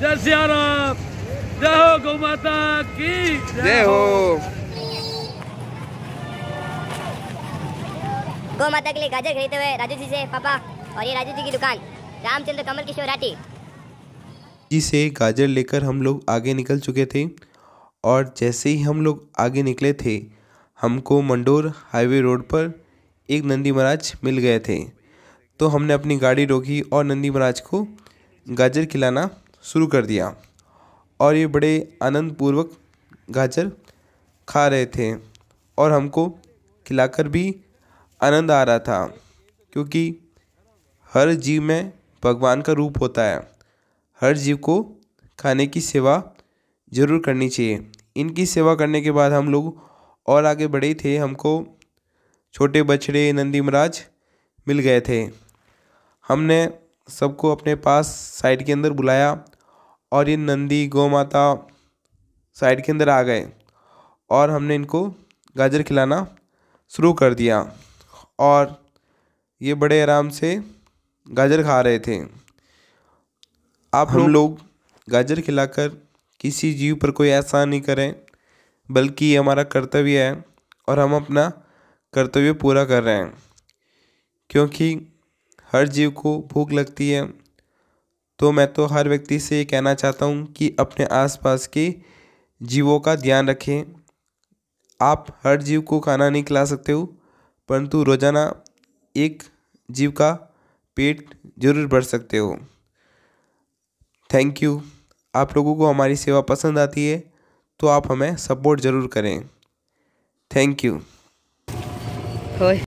जय सिया राम जय हो गौ माता की जय हो गौ माता के लिए गाजर खरीदते हुए राजू जी से पापा और ये राजू जी की दुकान रामचंद्र कमल किशोर राठी जी से गाजर लेकर हम लोग आगे निकल चुके थे और जैसे ही हम लोग आगे निकले थे हमको मंडोर हाईवे रोड पर एक नंदी महाराज मिल गए थे तो हमने अपनी गाड़ी रोकी और नंदी महाराज को गाजर खिलाना शुरू कर दिया और ये बड़े आनंदपूर्वक गाजर खा रहे थे और हमको खिलाकर भी आनंद आ रहा था क्योंकि हर जीव में भगवान का रूप होता है हर जीव को खाने की सेवा ज़रूर करनी चाहिए इनकी सेवा करने के बाद हम लोग और आगे बढ़े थे हमको छोटे बछड़े नंदी महाराज मिल गए थे हमने सबको अपने पास साइड के अंदर बुलाया और ये नंदी गौ माता साइड के अंदर आ गए और हमने इनको गाजर खिलाना शुरू कर दिया और ये बड़े आराम से गाजर खा रहे थे आप हम लोग गाजर खिलाकर किसी जीव पर कोई ऐसा नहीं करें बल्कि ये हमारा कर्तव्य है और हम अपना कर्तव्य पूरा कर रहे हैं क्योंकि हर जीव को भूख लगती है तो मैं तो हर व्यक्ति से ये कहना चाहता हूँ कि अपने आसपास के जीवों का ध्यान रखें आप हर जीव को खाना नहीं खिला सकते हो परंतु रोज़ाना एक जीव का पेट जरूर भर सकते हो थैंक यू आप लोगों को हमारी सेवा पसंद आती है तो आप हमें सपोर्ट ज़रूर करें थैंक यू